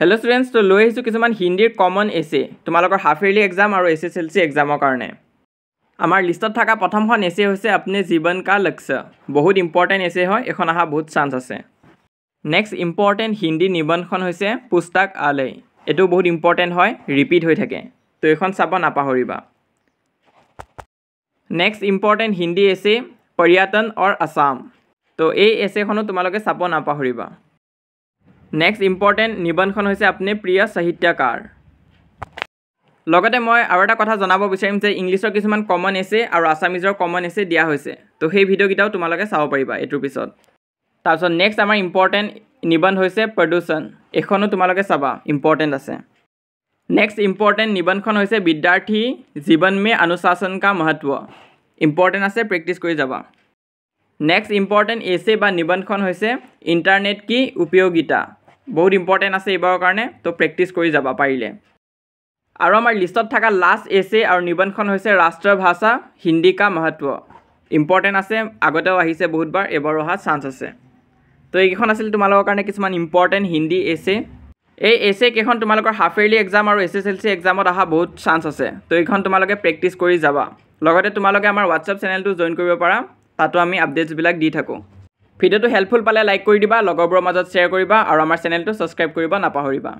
hello' students লৈ আহিছোঁ কিছুমান হিন্দীৰ কমন এছে তোমালোকৰ হাফ ইয়েৰলি এক্সাম আৰু এছ এছ এল চি এক্সামৰ কাৰণে আমাৰ লিষ্টত থকা প্ৰথমখন এছে হৈছে আপুনি জীৱন কা লক্ষ্য বহুত ইম্পৰ্টেণ্ট এছে হয় এইখন অহা বহুত চান্স আছে নেক্সট ইম্পৰ্টেণ্ট হিন্দী নিবন্ধখন হৈছে পুস্তাক আলৈ এইটো বহুত ইম্পৰ্টেণ্ট হয় ৰিপিট হৈ থাকে তো এইখন চাব নাপাহৰিবা নেক্সট ইম্পৰ্টেণ্ট হিন্দী এছে পৰ্যটন অৰ আছাম তো এই এছেখনো তোমালোকে চাব নাপাহৰিবা নেক্সট ইম্পৰ্টেণ্ট নিবন্ধখন হৈছে আপুনি প্ৰিয় সাহিত্যকাৰ লগতে মই আৰু এটা কথা জনাব বিচাৰিম যে ইংলিছৰ কিছুমান কমন এছে আৰু আছামিজৰ কমন এছে দিয়া হৈছে তো সেই ভিডিঅ'কেইটাও তোমালোকে চাব পাৰিবা এইটোৰ পিছত তাৰপিছত নেক্সট আমাৰ ইম্পৰ্টেণ্ট নিবন্ধ হৈছে প্ৰদূষণ এইখনো তোমালোকে চাবা ইম্পৰ্টেণ্ট আছে নেক্সট ইম্পৰ্টেণ্ট নিবন্ধখন হৈছে বিদ্যাৰ্থী জীৱন মে অনুশাসন কা মহত্ব ইম্পৰ্টেণ্ট আছে প্ৰেক্টিছ কৰি যাবা নেক্সট ইম্পৰ্টেণ্ট এছে বা নিবন্ধখন হৈছে ইণ্টাৰনেট কি উপযোগিতা বহুত ইম্পৰ্টেণ্ট আছে এইবাৰৰ কাৰণে তো প্ৰেক্টিচ কৰি যাব পাৰিলে আৰু আমাৰ লিষ্টত থকা লাষ্ট এছে আৰু নিবন্ধখন হৈছে ৰাষ্ট্ৰীয় ভাষা হিন্দী কা মহত্ব ইম্পৰ্টেণ্ট আছে আগতেও আহিছে বহুতবাৰ এবাৰ অহা চান্স আছে তো এইকেইখন আছিল তোমালোকৰ কাৰণে কিছুমান ইম্পৰ্টেণ্ট হিন্দী এছে এই এছে কেইখন তোমালোকৰ হাফ ইয়েৰলি এক্সাম আৰু এছ এছ এল চি এক্সামত অহা বহুত চান্স আছে তো এইখন তোমালোকে প্ৰেক্টিচ কৰি যাবা লগতে তোমালোকে আমাৰ হোৱাটছএপ চেনেলটো জইন কৰিব পাৰা তাতো আমি আপডেটছবিলাক দি থাকোঁ ভিডিঅ'টো হেল্পফুল পালে লাইক কৰি দিবা লগৰবোৰৰ মাজত শ্বেয়াৰ কৰিবা আৰু আমাৰ চেনেলটো ছাবস্ক্ৰাইব কৰিব নাপাহৰিবা